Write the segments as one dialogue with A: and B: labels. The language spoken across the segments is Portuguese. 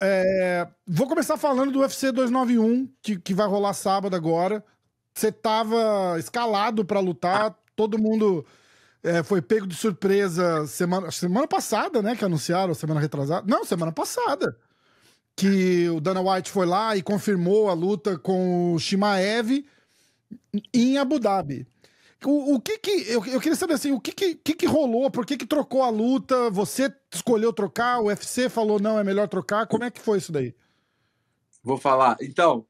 A: É, vou começar falando do UFC 291, que, que vai rolar sábado agora. Você tava escalado para lutar, todo mundo é, foi pego de surpresa semana, semana passada, né? Que anunciaram, semana retrasada. Não, semana passada. Que o Dana White foi lá e confirmou a luta com o Shimaev em Abu Dhabi. O, o que que. Eu, eu, queria saber assim, o que que, que que, rolou? Por que que trocou a luta? Você escolheu trocar? O UFC falou não, é melhor trocar? Como é que foi isso daí?
B: Vou falar. Então,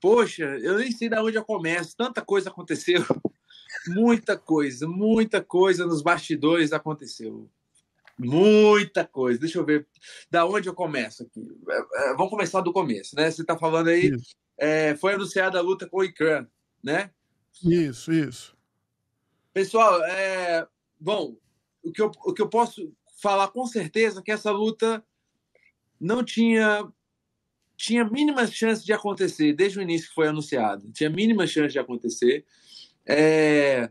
B: poxa, eu nem sei de onde eu começo. Tanta coisa aconteceu. Muita coisa, muita coisa nos bastidores aconteceu. Muita coisa. Deixa eu ver da onde eu começo aqui. É, é, vamos começar do começo, né? Você tá falando aí. É, foi anunciada a luta com o Icran, né? Isso, isso. Pessoal, é... bom, o que, eu, o que eu posso falar com certeza é que essa luta não tinha tinha mínimas chances de acontecer desde o início que foi anunciado. Tinha mínimas chances de acontecer. É...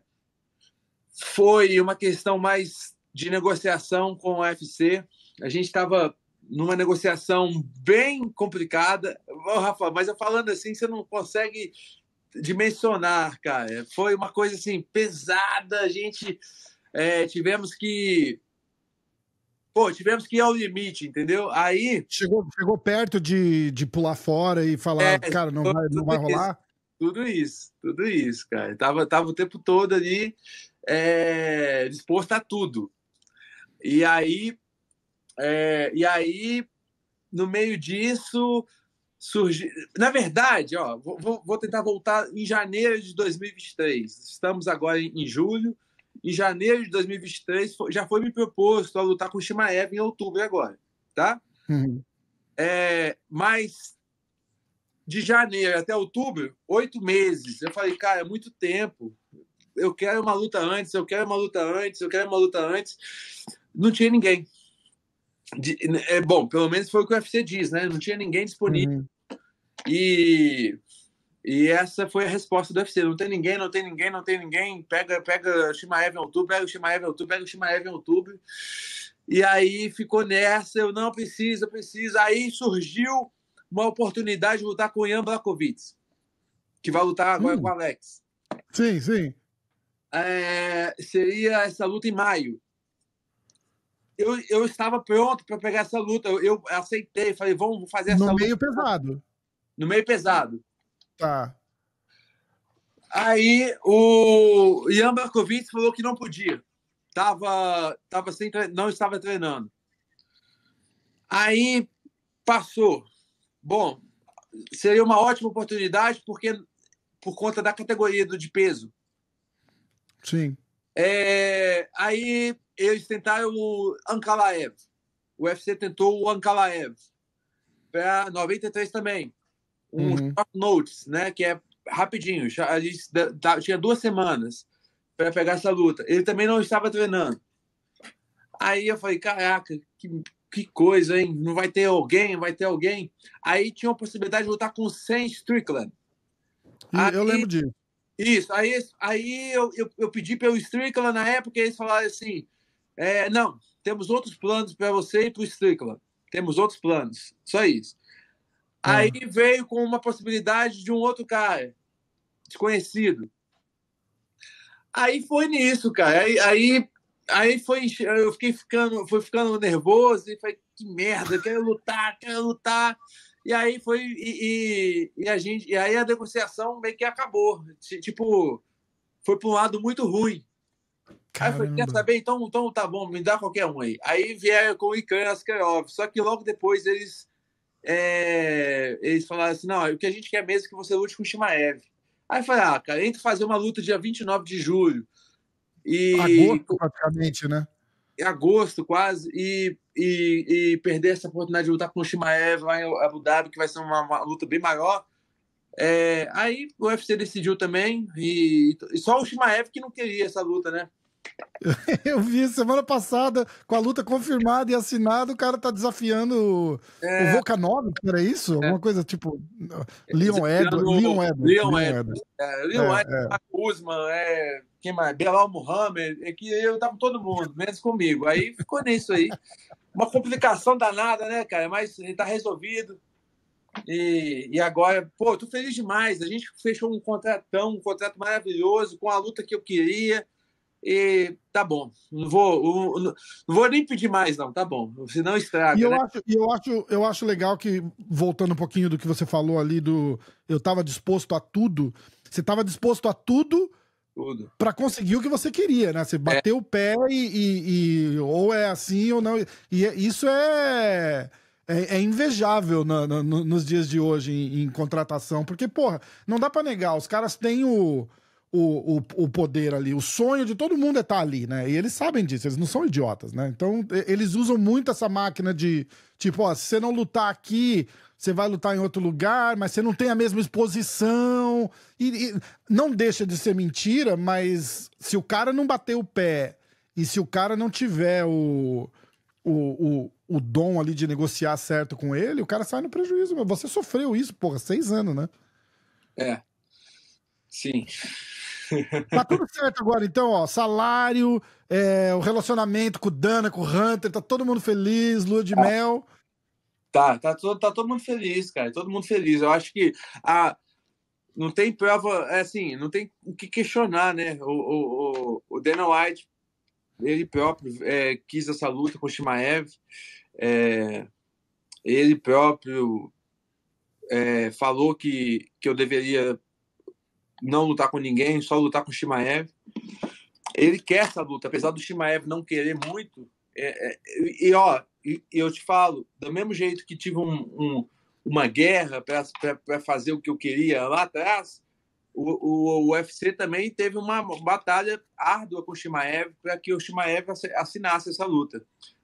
B: Foi uma questão mais de negociação com a UFC. A gente estava numa negociação bem complicada. Oh, Rafa, mas eu falando assim, você não consegue dimensionar, cara. Foi uma coisa assim pesada. A gente é, tivemos que Pô, tivemos que ir ao limite, entendeu? Aí. Chegou,
A: chegou perto de, de pular fora e falar, é, cara, não vai, não vai rolar? Isso,
B: tudo isso, tudo isso, cara. Tava, tava o tempo todo ali é, disposto a tudo. E aí. É, e aí, no meio disso, surgir. Na verdade, ó, vou, vou tentar voltar em janeiro de 2023. Estamos agora em julho. Em janeiro de 2023, já foi me proposto a lutar com o Shimaev em outubro agora, tá? Uhum. É, mas de janeiro até outubro, oito meses. Eu falei, cara, é muito tempo. Eu quero uma luta antes, eu quero uma luta antes, eu quero uma luta antes. Não tinha ninguém. De, né, é, bom, pelo menos foi o que o UFC diz, né? Não tinha ninguém disponível. Uhum. E, e essa foi a resposta do UFC. Não tem ninguém, não tem ninguém, não tem ninguém. Pega, pega Shimaev em outubro, pega o Shimaev em outubro, pega o Shimaev em outubro. E aí ficou nessa, eu não preciso, eu preciso. Aí surgiu uma oportunidade de lutar com o Ian Blakovic, que vai lutar agora hum. com o Alex.
A: Sim, sim.
B: É, seria essa luta em maio eu, eu estava pronto para pegar essa luta. Eu, eu, aceitei, falei, vamos fazer essa no luta. No meio pesado. No meio pesado. Tá. Aí o Ian Barkovic falou que não podia. Tava, tava sem tre... não estava treinando. Aí passou. Bom, seria uma ótima oportunidade porque por conta da categoria do de peso. Sim. É, aí eles tentaram o Ankalaev. O UFC tentou o Ankalaev. Para 93 também. Um uhum. short notes, né? Que é rapidinho. Já, gente tá, tinha duas semanas para pegar essa luta. Ele também não estava treinando. Aí eu falei, caraca, que, que coisa, hein? Não vai ter alguém, vai ter alguém. Aí tinha a possibilidade de lutar com o Sam Strickland. Aí, eu lembro disso. Isso, aí, aí eu, eu, eu pedi pelo Strickland na época, e eles falaram assim: é, não, temos outros planos para você e para o Strickland. Temos outros planos, só isso. Ah. Aí veio com uma possibilidade de um outro cara, desconhecido. Aí foi nisso, cara. Aí, aí, aí foi, eu fiquei ficando, fui ficando nervoso e falei: que merda, quero lutar, quero lutar. E aí foi. E, e, e, a gente, e aí a negociação meio que acabou. Tipo, foi para um lado muito ruim. Caramba. Aí eu falei, quer saber? Então, então tá bom, me dá qualquer um aí. Aí vieram com o Ican Askarov. Só que logo depois eles, é, eles falaram assim: não, o que a gente quer mesmo é que você lute com o Shimaev. Aí eu falei, ah, cara, entre fazer uma luta dia 29 de julho. E. Agosto,
A: praticamente, né?
B: É agosto quase, e, e, e, perder essa oportunidade de lutar com o Shimaev lá em Abu Dhabi, que vai ser uma, uma luta bem maior. É, aí o UFC decidiu também, e, e só o Shimaev que não queria essa luta, né?
A: Eu vi semana passada, com a luta confirmada e assinada, o cara tá desafiando é. o Volkanovski, era isso? Alguma é. coisa tipo Leon Edwards. Leon Edwards. Leon Edwards.
B: É, é, é. Usman, é, quem mais? Belal Muhammad, é que eu tava com todo mundo, menos comigo. Aí ficou nisso aí. Uma complicação danada, né, cara? Mas ele tá resolvido. E, e agora, pô, tô feliz demais. A gente fechou um contratão, um contrato maravilhoso, com a luta que eu queria e tá bom. Não vou, não, não vou nem pedir mais, não, tá bom. Senão estraga. E eu, né? acho,
A: eu, acho, eu acho legal que, voltando um pouquinho do que você falou ali, do eu tava disposto a tudo, você tava disposto a tudo. Tudo. conseguir o que você queria, né? Você bateu é. o pé e, e, e, ou é assim ou não. E é, isso é é, é invejável na, na, nos dias de hoje em, em contratação, porque, porra, não dá para negar. Os caras têm o, o, o, o, poder ali. O sonho de todo mundo é estar tá ali, né? E eles sabem disso, eles não são idiotas, né? Então, eles usam muito essa máquina de tipo, ó, se você não lutar aqui, você vai lutar em outro lugar, mas você não tem a mesma exposição. E, e não deixa de ser mentira, mas se o cara não bater o pé e se o cara não tiver o. O, o, o dom ali de negociar certo com ele, o cara sai no prejuízo. Mas você sofreu isso, porra, seis anos, né?
B: É. Sim. Tá
A: tudo certo agora, então, ó. Salário, é, o relacionamento com o Dana, com o Hunter, tá todo mundo feliz, lua de tá. mel.
B: Tá, tá todo, tá todo mundo feliz, cara. Todo mundo feliz. Eu acho que a, não tem prova, é assim, não tem o que questionar, né? O, o, o Dana White, ele próprio é, quis essa luta com o Shimaev. É, ele próprio é, falou que, que eu deveria não lutar com ninguém, só lutar com o Shimaev. Ele quer essa luta, apesar do Shimaev não querer muito. É, é, e, ó, e, eu te falo, do mesmo jeito que tive um, um, uma guerra para fazer o que eu queria lá atrás, o, o, o, UFC também teve uma batalha árdua com o Shimaev para que o Shimaev assinasse essa luta.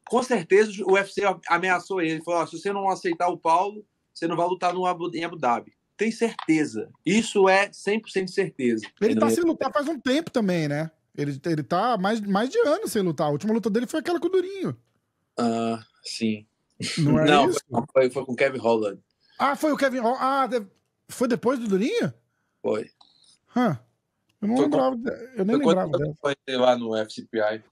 B: Com certeza o UFC ameaçou ele, falou: oh, se você não aceitar o Paulo, você não vai lutar no Abu, em Abu Dhabi tem certeza. Isso é 100% certeza. Ele tá sem
A: lutar faz um tempo também, né? Ele, ele tá mais, mais de ano sem lutar. A última luta dele foi aquela com o Durinho. Ah,
B: sim. Não, é não foi, foi, com o Kevin Holland.
A: Ah, foi o Kevin Holland. Ah, foi depois do Durinho? Foi. Huh. Eu não foi lembrava. Com... Eu nem foi lembrava
B: Foi lá no FCPI.